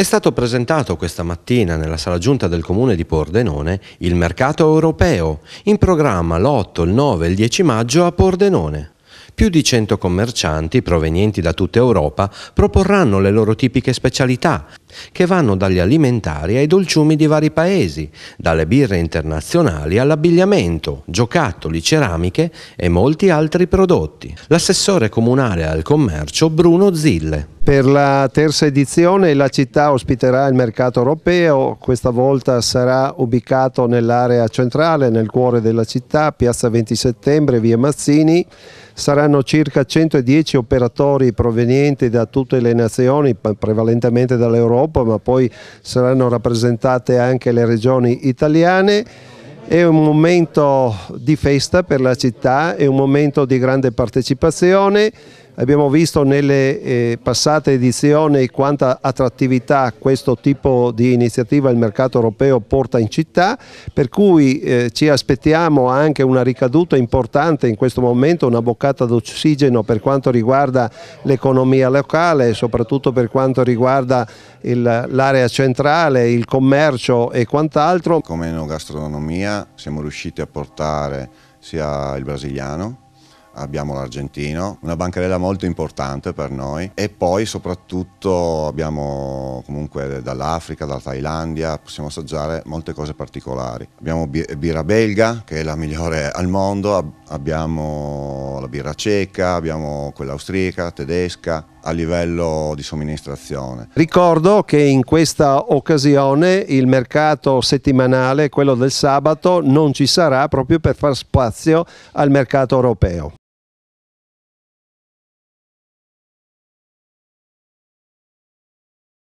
È stato presentato questa mattina nella sala giunta del comune di Pordenone il mercato europeo, in programma l'8, il 9 e il 10 maggio a Pordenone. Più di 100 commercianti provenienti da tutta Europa proporranno le loro tipiche specialità che vanno dagli alimentari ai dolciumi di vari paesi, dalle birre internazionali all'abbigliamento, giocattoli, ceramiche e molti altri prodotti. L'assessore comunale al commercio Bruno Zille. Per la terza edizione la città ospiterà il mercato europeo, questa volta sarà ubicato nell'area centrale, nel cuore della città, piazza 20 settembre, via Mazzini. Saranno circa 110 operatori provenienti da tutte le nazioni, prevalentemente dall'Europa Europa, ma poi saranno rappresentate anche le regioni italiane. È un momento di festa per la città, è un momento di grande partecipazione Abbiamo visto nelle eh, passate edizioni quanta attrattività questo tipo di iniziativa il mercato europeo porta in città, per cui eh, ci aspettiamo anche una ricaduta importante in questo momento, una boccata d'ossigeno per quanto riguarda l'economia locale, soprattutto per quanto riguarda l'area centrale, il commercio e quant'altro. Come enogastronomia siamo riusciti a portare sia il brasiliano abbiamo l'Argentino, una bancarella molto importante per noi e poi soprattutto abbiamo comunque dall'Africa, dalla Thailandia, possiamo assaggiare molte cose particolari. Abbiamo birra belga che è la migliore al mondo, abbiamo la birra ceca, abbiamo quella austriaca, tedesca, a livello di somministrazione. Ricordo che in questa occasione il mercato settimanale, quello del sabato, non ci sarà proprio per far spazio al mercato europeo.